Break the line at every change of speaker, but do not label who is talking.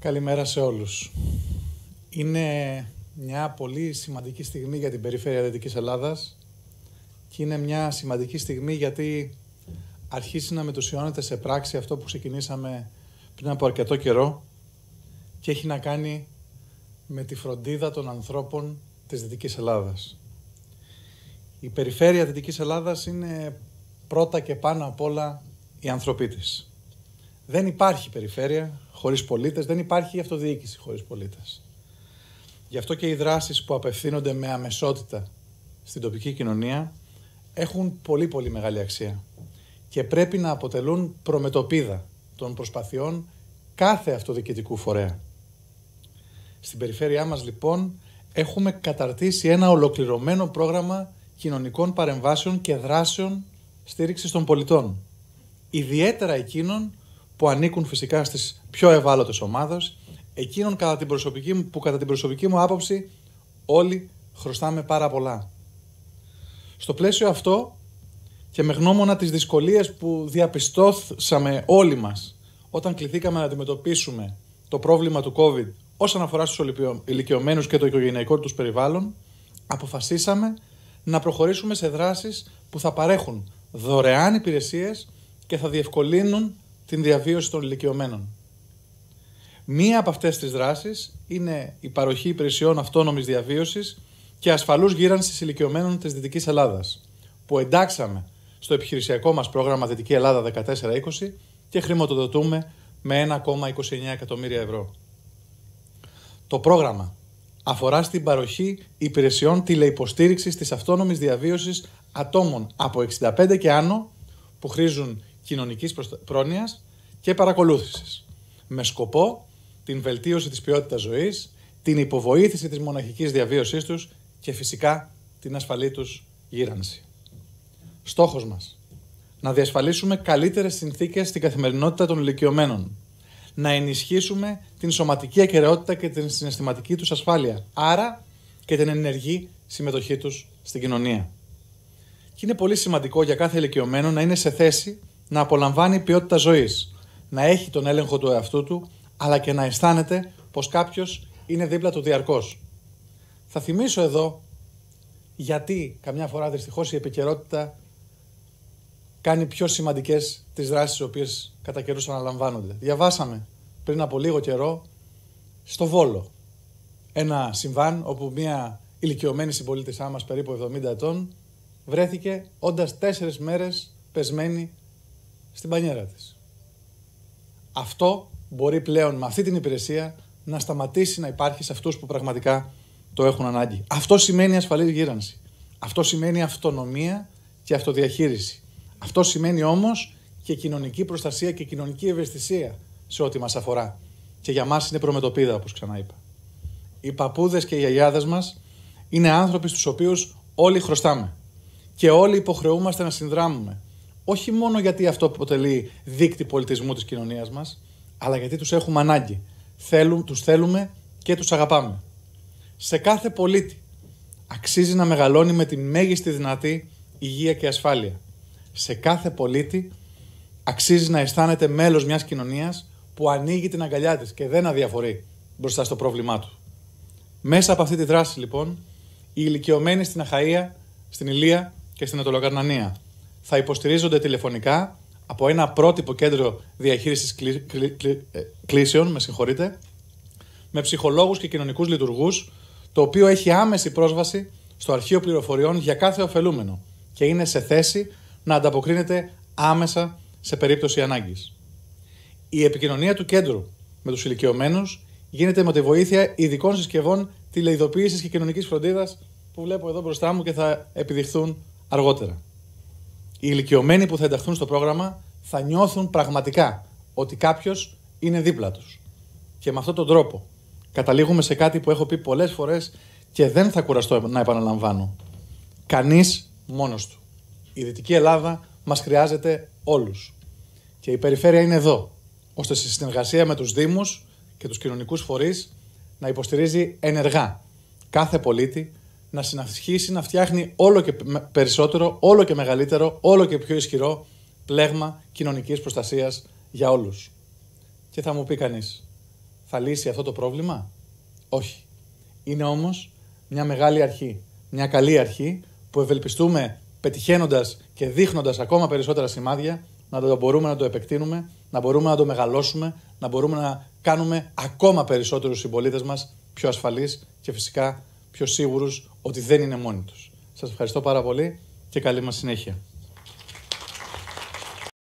Καλημέρα σε όλους. Είναι μια πολύ σημαντική στιγμή για την περιφέρεια Δυτικής Ελλάδας και είναι μια σημαντική στιγμή γιατί αρχίσει να μετουσιώνεται σε πράξη αυτό που ξεκινήσαμε πριν από αρκετό καιρό και έχει να κάνει με τη φροντίδα των ανθρώπων της Δυτικής Ελλάδας. Η περιφέρεια Δυτικής Ελλάδας είναι πρώτα και πάνω απ' όλα οι ανθρωπή της. Δεν υπάρχει περιφέρεια Χωρίς πολίτες δεν υπάρχει αυτοδιοίκηση χωρίς πολίτες. Γι' αυτό και οι δράσεις που απευθύνονται με αμεσότητα στην τοπική κοινωνία έχουν πολύ πολύ μεγάλη αξία και πρέπει να αποτελούν προμετωπίδα των προσπαθειών κάθε αυτοδιοικητικού φορέα. Στην περιφέρειά μας λοιπόν έχουμε καταρτήσει ένα ολοκληρωμένο πρόγραμμα κοινωνικών παρεμβάσεων και δράσεων στήριξης των πολιτών, ιδιαίτερα εκείνων που ανήκουν φυσικά στις πιο ευάλωτες ομάδες, εκείνων κατά την προσωπική που κατά την προσωπική μου άποψη όλοι χρωστάμε πάρα πολλά. Στο πλαίσιο αυτό και με γνώμονα τις δυσκολίες που διαπιστώσαμε όλοι μας όταν κληθήκαμε να αντιμετωπίσουμε το πρόβλημα του COVID όσον αφορά στους ηλικιωμένους και το οικογενειακό τους περιβάλλον, αποφασίσαμε να προχωρήσουμε σε δράσεις που θα παρέχουν δωρεάν υπηρεσίες και θα διευκολύνουν την διαβίωση των ηλικιωμένων. Μία από αυτές τις δράσεις είναι η παροχή υπηρεσιών αυτόνομης διαβίωσης και ασφαλούς γύρανσης ηλικιωμένων της Δυτικής Ελλάδας, που εντάξαμε στο επιχειρησιακό μας πρόγραμμα Δυτική Ελλάδα 1420 και χρηματοδοτούμε με 1,29 εκατομμύρια ευρώ. Το πρόγραμμα αφορά στην παροχή υπηρεσιών τηλεϋποστήριξης της αυτόνομης διαβίωσης ατόμων από 65 και άνω που χρήζουν Κοινωνικής πρόνοιας και παρακολούθησης με σκοπό την βελτίωση της ποιότητας ζωής, την υποβοήθηση της μοναχικής διαβίωσής τους και φυσικά την ασφαλή τους γύρανση. Στόχος μας. Να διασφαλίσουμε καλύτερες συνθήκες στην καθημερινότητα των ηλικιωμένων. Να ενισχύσουμε την σωματική ακαιρεότητα και την συναισθηματική τους ασφάλεια. Άρα και την ενεργή συμμετοχή τους στην κοινωνία. Και είναι πολύ σημαντικό για κάθε ηλικιωμένο να είναι σε θέση να απολαμβάνει ποιότητα ζωής, να έχει τον έλεγχο του εαυτού του, αλλά και να αισθάνεται πως κάποιος είναι δίπλα του διαρκώς. Θα θυμίσω εδώ γιατί καμιά φορά δυστυχώς η επικαιρότητα κάνει πιο σημαντικές τις δράσεις τις οποίες κατά καιρούς αναλαμβάνονται. Διαβάσαμε πριν από λίγο καιρό στο Βόλο ένα συμβάν όπου μια ηλικιωμένη συμπολίτησά μας περίπου 70 ετών βρέθηκε όντας τέσσερις μέρες πεσμένη στην πανιέρα της. Αυτό μπορεί πλέον με αυτή την υπηρεσία να σταματήσει να υπάρχει σε αυτούς που πραγματικά το έχουν ανάγκη. Αυτό σημαίνει ασφαλή γύρανση. Αυτό σημαίνει αυτονομία και αυτοδιαχείριση. Αυτό σημαίνει όμως και κοινωνική προστασία και κοινωνική ευαισθησία σε ό,τι μας αφορά. Και για μας είναι προμετωπίδα, όπως ξανά είπα. Οι παππούδες και οι γιαγιάδες μας είναι άνθρωποι στους οποίους όλοι χρωστάμε. Και όλοι υποχρεούμαστε να συνδράμουμε όχι μόνο γιατί αυτό αποτελεί δίκτυ πολιτισμού της κοινωνίας μας, αλλά γιατί τους έχουμε ανάγκη. Θέλουν, τους θέλουμε και τους αγαπάμε. Σε κάθε πολίτη αξίζει να μεγαλώνει με τη μέγιστη δυνατή υγεία και ασφάλεια. Σε κάθε πολίτη αξίζει να αισθάνεται μέλος μιας κοινωνίας που ανοίγει την αγκαλιά της και δεν αδιαφορεί μπροστά στο πρόβλημά του. Μέσα από αυτή τη δράση λοιπόν, οι ηλικιωμένοι στην Αχαΐα, στην Ηλία και στην Ατολοκαρνανία θα υποστηρίζονται τηλεφωνικά από ένα πρότυπο κέντρο διαχείρισης κλίσεων ε, κλήσεων, με συγχωρείτε, με ψυχολόγους και κοινωνικούς λειτουργούς, το οποίο έχει άμεση πρόσβαση στο αρχείο πληροφοριών για κάθε ωφελούμενο και είναι σε θέση να ανταποκρίνεται άμεσα σε περίπτωση ανάγκης. Η επικοινωνία του κέντρου με τους ηλικιωμένους γίνεται με τη βοήθεια ειδικών συσκευών τηλεειδοποίησης και κοινωνικής φροντίδας που βλέπω εδώ μπροστά μου και θα επιδειχθούν αργότερα οι ηλικιωμένοι που θα ενταχθούν στο πρόγραμμα θα νιώθουν πραγματικά ότι κάποιος είναι δίπλα τους. Και με αυτόν τον τρόπο καταλήγουμε σε κάτι που έχω πει πολλές φορές και δεν θα κουραστώ να επαναλαμβάνω. Κανείς μόνος του. Η Δυτική Ελλάδα μας χρειάζεται όλους. Και η περιφέρεια είναι εδώ, ώστε στη συνεργασία με τους Δήμους και τους κοινωνικούς φορείς να υποστηρίζει ενεργά κάθε πολίτη να συνασχίσει, να φτιάχνει όλο και περισσότερο, όλο και μεγαλύτερο, όλο και πιο ισχυρό πλέγμα κοινωνικής προστασίας για όλους. Και θα μου πει κανείς, θα λύσει αυτό το πρόβλημα. Όχι. Είναι όμως μια μεγάλη αρχή. Μια καλή αρχή που ευελπιστούμε πετυχαίνοντας και δείχνοντας ακόμα περισσότερα σημάδια να το μπορούμε να το επεκτείνουμε, να μπορούμε να το μεγαλώσουμε, να μπορούμε να κάνουμε ακόμα περισσότερους συμπολίτες μας πιο ασφαλείς και φυσικά πιο σίγουρους ότι δεν είναι μόνοι τους. Σας ευχαριστώ πάρα πολύ και καλή μας συνέχεια.